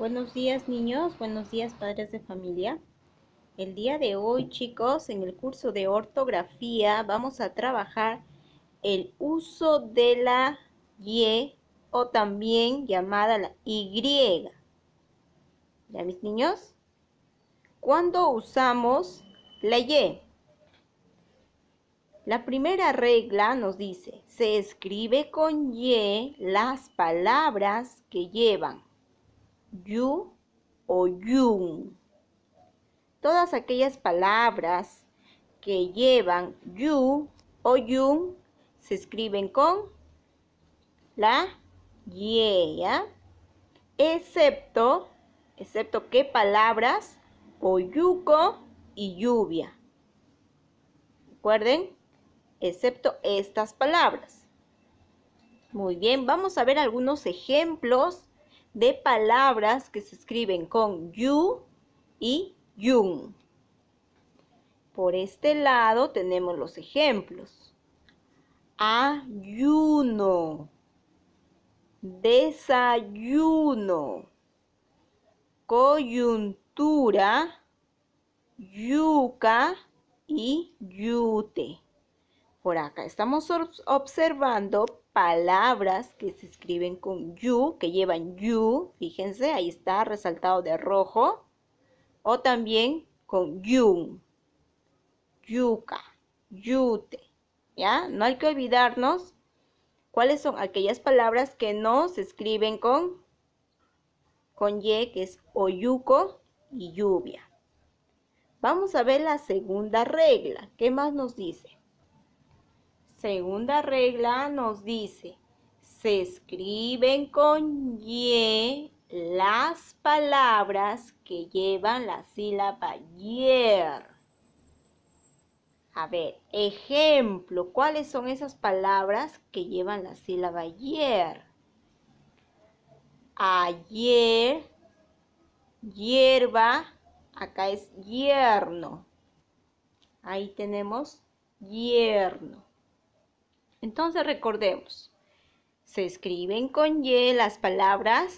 Buenos días niños, buenos días padres de familia. El día de hoy chicos, en el curso de ortografía vamos a trabajar el uso de la Y o también llamada la Y. ¿Ya mis niños? ¿Cuándo usamos la Y? La primera regla nos dice, se escribe con Y las palabras que llevan ¿Yu o yun. Todas aquellas palabras que llevan yu o yun se escriben con la y, Excepto, excepto qué palabras oyuco y lluvia. Recuerden, excepto estas palabras. Muy bien, vamos a ver algunos ejemplos de palabras que se escriben con yu y yun. Por este lado tenemos los ejemplos. Ayuno. Desayuno. Coyuntura. Yuca y yute. Por acá estamos observando palabras que se escriben con yu, que llevan yu, fíjense, ahí está resaltado de rojo, o también con yun, yuca, yute, ¿ya? No hay que olvidarnos cuáles son aquellas palabras que no se escriben con, con ye, que es oyuco y lluvia. Vamos a ver la segunda regla, ¿qué más nos dice? segunda regla nos dice, se escriben con Y las palabras que llevan la sílaba YER. A ver, ejemplo, ¿cuáles son esas palabras que llevan la sílaba YER? Ayer, hierba, acá es yerno. Ahí tenemos yerno. Entonces recordemos, se escriben con Y las palabras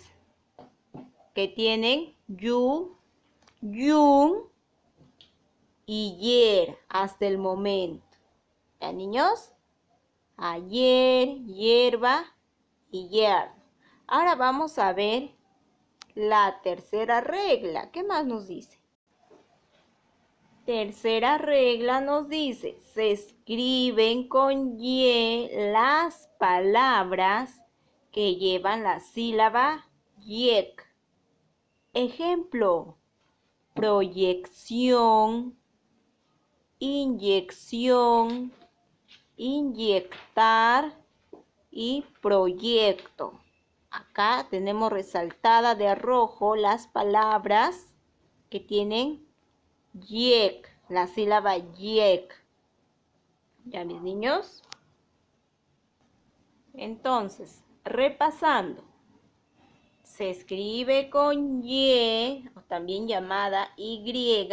que tienen yu, yun y yer hasta el momento. ¿Ya niños? Ayer, hierba y yer. Ahora vamos a ver la tercera regla. ¿Qué más nos dice? Tercera regla nos dice, se escriben con Y las palabras que llevan la sílaba YEC. Ejemplo, proyección, inyección, inyectar y proyecto. Acá tenemos resaltada de rojo las palabras que tienen Yek, la sílaba yek. ¿Ya mis niños? Entonces, repasando. Se escribe con Y, también llamada Y,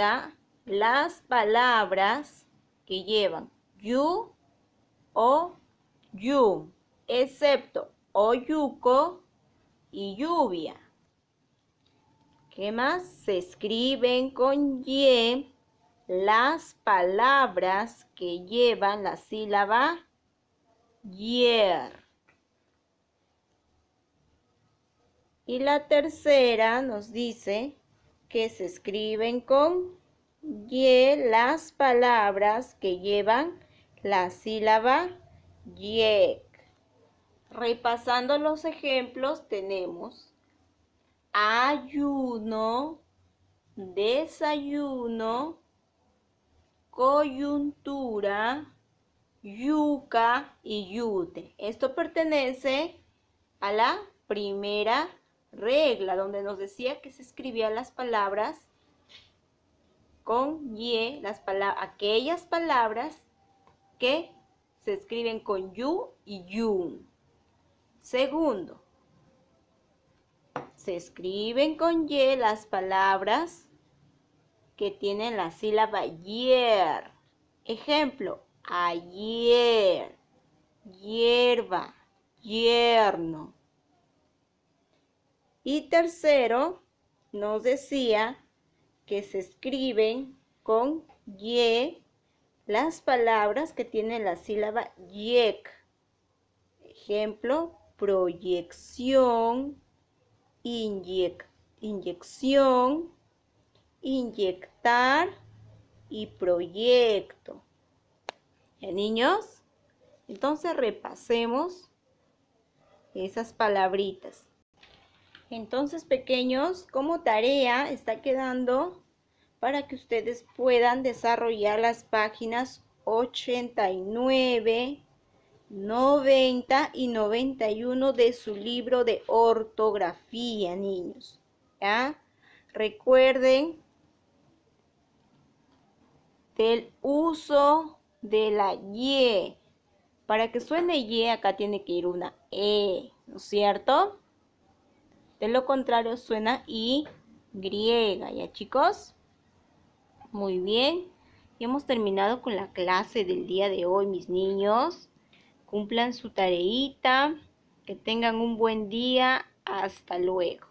las palabras que llevan yu o yu, excepto oyuco y lluvia. ¿Qué más? se escriben con Y las palabras que llevan la sílaba YER. Y la tercera nos dice que se escriben con Y las palabras que llevan la sílaba yec. Repasando los ejemplos tenemos ayuno, desayuno, coyuntura, yuca y yute. Esto pertenece a la primera regla, donde nos decía que se escribían las palabras con ye, las aquellas palabras que se escriben con yu y yun. Segundo, se escriben con Y las palabras que tienen la sílaba YER. Ejemplo, ayer, hierba, yerno. Y tercero, nos decía que se escriben con Y las palabras que tienen la sílaba yek. Ejemplo, proyección, inyección, inyectar y proyecto. ¿Ya niños? Entonces repasemos esas palabritas. Entonces pequeños, como tarea está quedando para que ustedes puedan desarrollar las páginas 89, 90 y 91 de su libro de ortografía, niños. ¿Ya? Recuerden del uso de la Y. Para que suene Y, acá tiene que ir una E, ¿no es cierto? De lo contrario, suena Y, ¿ya chicos? Muy bien. Y hemos terminado con la clase del día de hoy, mis niños. Cumplan su tareita, que tengan un buen día, hasta luego.